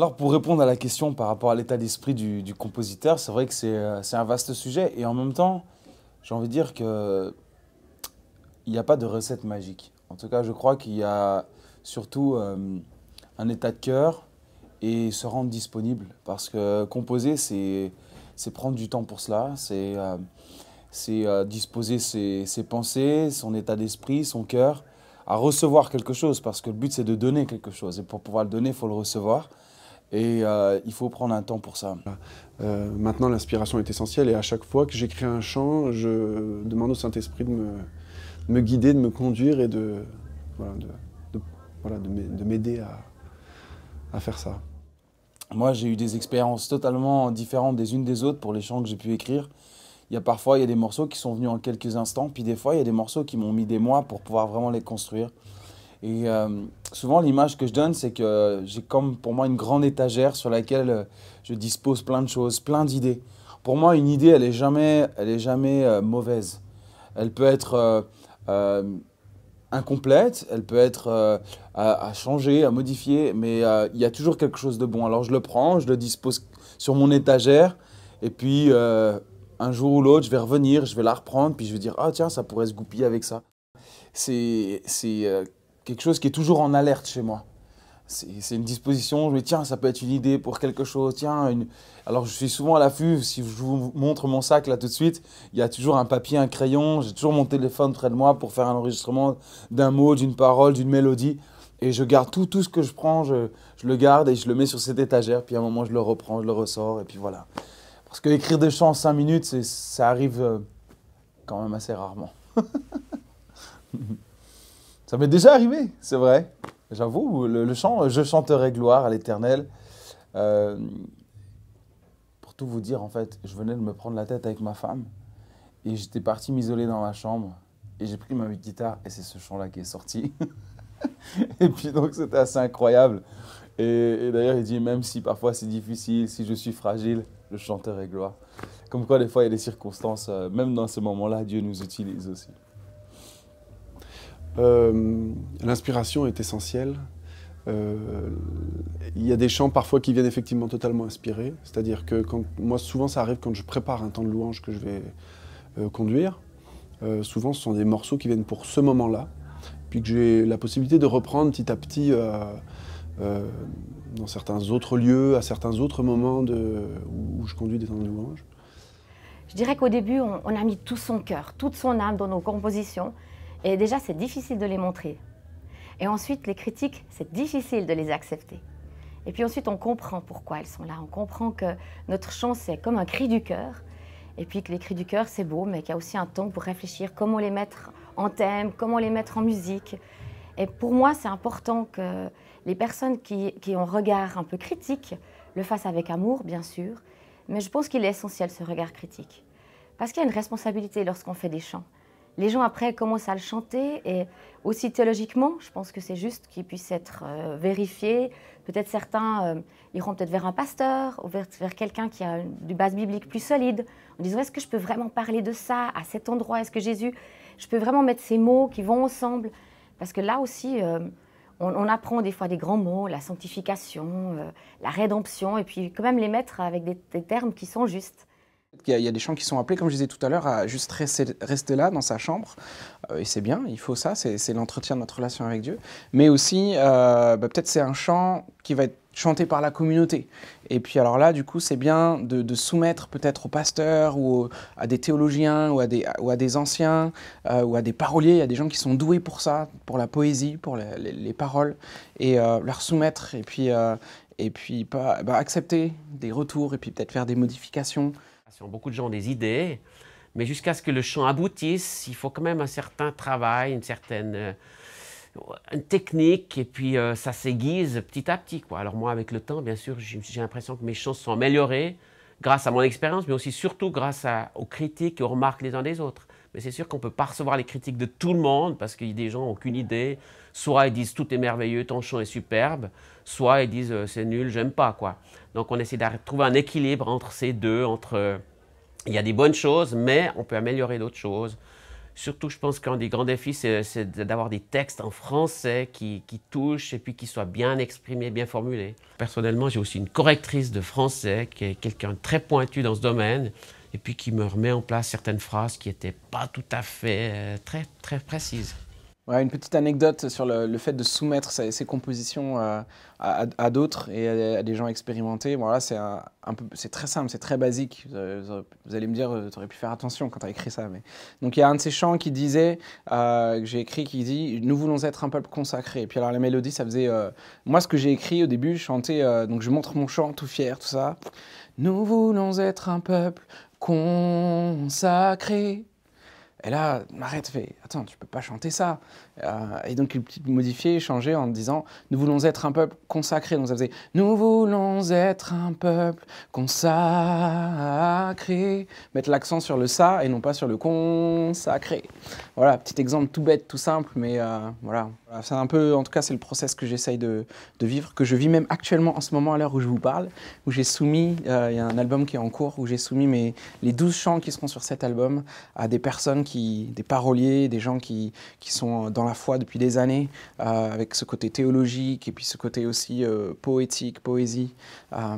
Alors pour répondre à la question par rapport à l'état d'esprit du, compositeur, c'est vrai que euh, c'est un vaste sujet et en même temps, j'ai envie de dire que il n'y a pas de recette magique. En tout cas, je crois qu'il y a surtout euh, un état de cœur et se rendre disponible parce que composer, c'est prendre du temps pour cela, c'est euh, disposer ses, ses pensées, son état d'esprit, son cœur à recevoir quelque chose parce que le but c'est de donner quelque chose et pour pouvoir le donner, il faut le recevoir. Et euh, il faut prendre un temps pour ça. Euh, maintenant, l'inspiration est essentielle et à chaque fois que j'écris un chant, je demande au Saint-Esprit de me, guider, de me conduire et de, voilà, de, m'aider à, à faire ça. Moi, j'ai eu des expériences totalement différentes des unes des autres pour les chants que j'ai pu écrire. Il y a parfois il y a des morceaux qui sont venus en quelques instants, puis des fois il y a des morceaux qui m'ont mis des mois pour pouvoir vraiment les construire. Et euh, souvent, l'image que je donne, c'est que j'ai comme pour moi une grande étagère sur laquelle euh, je dispose plein de choses, plein d'idées. Pour moi, une idée, elle n'est jamais, elle est jamais euh, mauvaise. Elle peut être incomplète, elle peut être à, à, changer, à modifier, mais il y a toujours quelque chose de bon. Alors je le prends, je le dispose sur mon étagère, et puis un jour ou l'autre, je vais revenir, je vais la reprendre, puis je vais dire, ah tiens, ça pourrait se goupiller avec ça. C'est quelque chose qui est toujours en alerte chez moi. C'est une disposition, je me dis, tiens, ça peut être une idée pour quelque chose, tiens, une... alors je suis souvent à l'affût, si je vous montre mon sac là tout de suite, il y a toujours un papier, un crayon, j'ai toujours mon téléphone près de moi pour faire un enregistrement d'un mot, d'une parole, d'une mélodie, et je garde tout, tout ce que je prends, je, je, le garde et je le mets sur cette étagère, puis à un moment je le reprends, je le ressors, et puis voilà. Parce que écrire des chants en 5 minutes, ça arrive euh, quand même assez rarement. Ça m'est déjà arrivé, c'est vrai. J'avoue, le, chant Je chanterai gloire à l'Éternel. Euh, pour tout vous dire, en fait, je venais de me prendre la tête avec ma femme et j'étais parti m'isoler dans ma chambre et j'ai pris ma guitare et c'est ce chant-là qui est sorti. et puis donc c'était assez incroyable. Et, d'ailleurs il dit même si parfois c'est difficile, si je suis fragile, je chanterai gloire. Comme quoi des fois il y a des circonstances, euh, même dans ce moment-là, Dieu nous utilise aussi. Euh, l'inspiration est essentielle. Euh, il y a des chants parfois qui viennent effectivement totalement inspirés. C'est-à-dire que moi, souvent, ça arrive quand je prépare un temps de louange que je vais euh, conduire. souvent, ce sont des morceaux qui viennent pour ce moment-là, puis que j'ai la possibilité de reprendre petit à petit dans certains autres lieux, à certains autres moments où, je conduis des temps de louange. Je dirais qu'au début, on a mis tout son cœur, toute son âme dans nos compositions. Et déjà, c'est difficile de les montrer. Et ensuite, les critiques, c'est difficile de les accepter. Et puis ensuite, on comprend pourquoi elles sont là. On comprend que notre chant, c'est comme un cri du cœur. Et puis que les cris du cœur, c'est beau, mais qu'il y a aussi un temps pour réfléchir comment les mettre en thème, comment les mettre en musique. Et pour moi, c'est important que les personnes qui, ont un regard un peu critique le fassent avec amour, bien sûr. Mais je pense qu'il est essentiel ce regard critique. Parce qu'il y a une responsabilité lorsqu'on fait des chants les gens après commencent à le chanter et aussi théologiquement, je pense que c'est juste qu'il puisse être euh, vérifié. Peut-être certains euh, iront peut-être vers un pasteur ou vers, quelqu'un qui a une, base biblique plus solide en disant est-ce que je peux vraiment parler de ça à cet endroit Est-ce que Jésus, je peux vraiment mettre ces mots qui vont ensemble Parce que là aussi, euh, on, apprend des fois des grands mots, la sanctification, la rédemption, et puis quand même les mettre avec des termes qui sont justes. Il y, a, des chants qui sont appelés, comme je disais tout à l'heure, à juste rester, là dans sa chambre. Euh, et c'est bien, il faut ça, c'est l'entretien de notre relation avec Dieu. Mais aussi, euh, bah, peut-être c'est un chant qui va être chanté par la communauté. Et puis alors là, du coup, c'est bien de, soumettre peut-être aux pasteurs ou à des théologiens ou à des, anciens euh, ou à des paroliers. Il y a des gens qui sont doués pour ça, pour la poésie, pour les, paroles, et leur soumettre. Et puis, et puis pas, bah, accepter des retours et puis peut-être faire des modifications. Ah, beaucoup de gens ont des idées, mais jusqu'à ce que le chant aboutisse, il faut quand même un certain travail, une certaine euh, technique, et puis euh, ça s'aiguise petit à petit. Alors moi, avec le temps, bien sûr, j'ai l'impression que mes chants sont améliorés grâce à mon expérience, mais aussi surtout grâce aux critiques et aux remarques les uns des autres. Mais c'est sûr qu'on ne peut pas recevoir les critiques de tout le monde parce qu'il y a des gens qui n'ont aucune idée. Soit ils disent tout est merveilleux, ton chant est superbe. Soit ils disent euh, c'est nul, j'aime pas. quoi. Donc on essaie de trouver un équilibre entre ces deux. Entre euh, Il y a des bonnes choses, mais on peut améliorer d'autres choses. Surtout, je pense qu'un des grands défis, c'est d'avoir des textes en français qui, qui, touchent et puis qui soient bien exprimés, bien formulés. Personnellement, j'ai aussi une correctrice de français qui est quelqu'un de très pointu dans ce domaine et puis qui me remet en place certaines phrases qui n'étaient pas tout à fait euh, très, très précises. Voilà une petite anecdote sur le, fait de soumettre ses, compositions euh, à, d'autres et à, des gens expérimentés. Voilà, c'est un, un très simple, c'est très basique. Vous, allez me dire, euh, tu aurais pu faire attention quand tu as écrit ça. Mais... Donc il y a un de ces chants qui disait, euh, que j'ai écrit, qui dit Nous voulons être un peuple consacré. Et puis alors la mélodie, ça faisait. moi, ce que j'ai écrit au début, je chantais, donc je montre mon chant tout fier, tout ça. Nous voulons être un peuple consacré. Et là, m'arrête fait Attends, tu peux pas chanter ça. Euh, et donc il modifiait, changeait en disant Nous voulons être un peuple consacré. Donc ça faisait Nous voulons être un peuple consacré. Mettre l'accent sur le ça et non pas sur le consacré. Voilà, petit exemple tout bête, tout simple, mais euh, voilà. C'est un peu, en tout cas, c'est le process que j'essaye de, vivre, que je vis même actuellement en ce moment à l'heure où je vous parle, où j'ai soumis, euh, il y a un album qui est en cours, où j'ai soumis mes, les 12 chants qui seront sur cet album à des personnes qui, des paroliers, des gens qui, qui sont dans la la foi depuis des années, euh, avec ce côté théologique et puis ce côté aussi euh, poétique, poésie. Euh,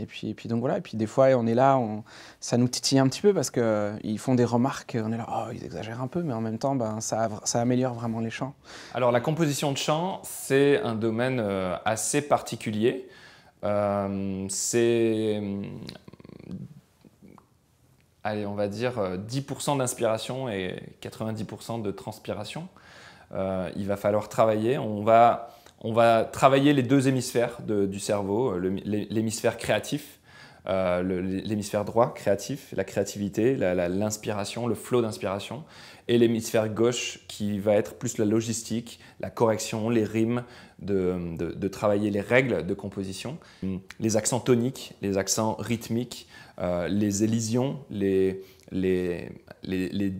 et, puis, et puis donc voilà, et puis des fois on est là, on, ça nous titille un petit peu parce qu'ils font des remarques, on est là, oh ils exagèrent un peu, mais en même temps ben, ça, ça améliore vraiment les chants. Alors la composition de chants, c'est un domaine assez particulier. c'est allez, on va dire 10% d'inspiration et 90% de transpiration. Euh, il va falloir travailler. On va, on va travailler les deux hémisphères du cerveau, euh, l'hémisphère créatif, euh, l'hémisphère droit créatif, la créativité, l'inspiration, le flot d'inspiration, et l'hémisphère gauche qui va être plus la logistique, la correction, les rimes, de, travailler les règles de composition, les accents toniques, les accents rythmiques, les élisions, les, les, les,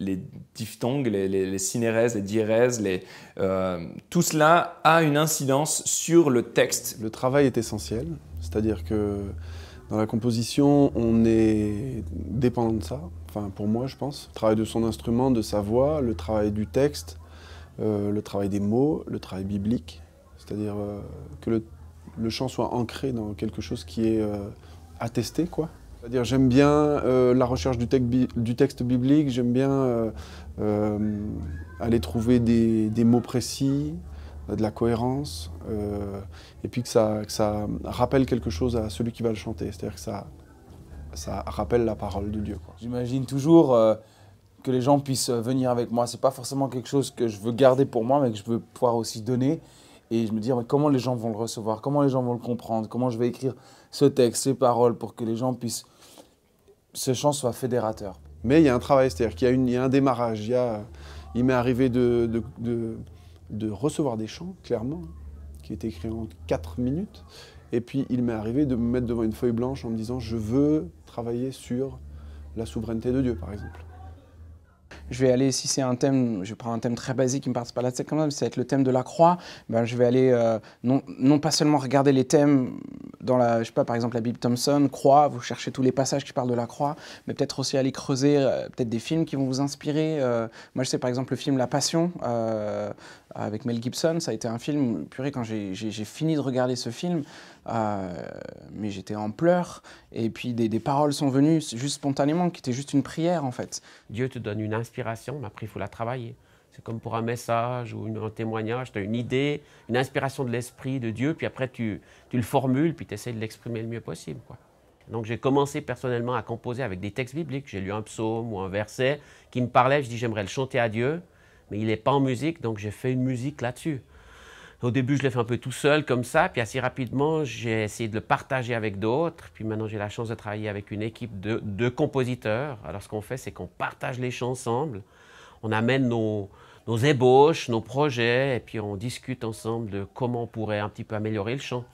les diphtongues, les, les, les cinérèses, les diérèses, euh, tout cela a une incidence sur le texte. Le travail est essentiel, c'est-à-dire que dans la composition, on est dépendant de ça, enfin pour moi je pense. Le travail de son instrument, de sa voix, le travail du texte, euh, le travail des mots, le travail biblique, c'est-à-dire euh, que le, le, chant soit ancré dans quelque chose qui est attesté, quoi. C'est-à-dire j'aime bien euh, la recherche du, du texte biblique, j'aime bien euh, euh, aller trouver des, mots précis, de la cohérence, et puis que ça, ça, rappelle quelque chose à celui qui va le chanter, c'est-à-dire que ça, ça, rappelle la parole de Dieu. J'imagine toujours que les gens puissent venir avec moi, c'est pas forcément quelque chose que je veux garder pour moi, mais que je veux pouvoir aussi donner et je me dis comment les gens vont le recevoir, comment les gens vont le comprendre, comment je vais écrire ce texte, ces paroles pour que les gens puissent ce chant soit fédérateur. Mais il y a un travail, c'est-à-dire qu'il y, a un démarrage. Il, il m'est arrivé de, de, recevoir des chants, clairement, qui étaient écrits en 4 minutes. Et puis il m'est arrivé de me mettre devant une feuille blanche en me disant je veux travailler sur la souveraineté de Dieu, par exemple. Je vais aller, si c'est un thème, je prends un thème très basique qui me passe pas la tête quand même, c'est être le thème de la croix. Ben, je vais aller euh, non, non pas seulement regarder les thèmes dans la, je pas, par exemple la Bible Thompson, Croix, vous cherchez tous les passages qui parlent de la croix, mais peut-être aussi aller creuser euh, peut-être des films qui vont vous inspirer. Euh, moi, je sais par exemple le film La Passion euh, avec Mel Gibson, ça a été un film, purée, quand j'ai fini de regarder ce film, mais j'étais en pleurs, et puis des, des, paroles sont venues juste spontanément, qui étaient juste une prière en fait. Dieu te donne une inspiration, mais après il faut la travailler. C'est comme pour un message ou un témoignage, tu as une idée, une inspiration de l'Esprit de Dieu, puis après tu, le formules, puis tu essaies de l'exprimer le mieux possible. Donc j'ai commencé personnellement à composer avec des textes bibliques. J'ai lu un psaume ou un verset qui me parlait, je dis j'aimerais le chanter à Dieu, mais il n'est pas en musique, donc j'ai fait une musique là-dessus. Au début, je l'ai fait un peu tout seul comme ça, puis assez rapidement, j'ai essayé de le partager avec d'autres. Puis maintenant, j'ai la chance de travailler avec une équipe de compositeurs. Alors ce qu'on fait, c'est qu'on partage les chants ensemble on amène nos, ébauches, nos projets, et puis on discute ensemble de comment on pourrait un petit peu améliorer le chant.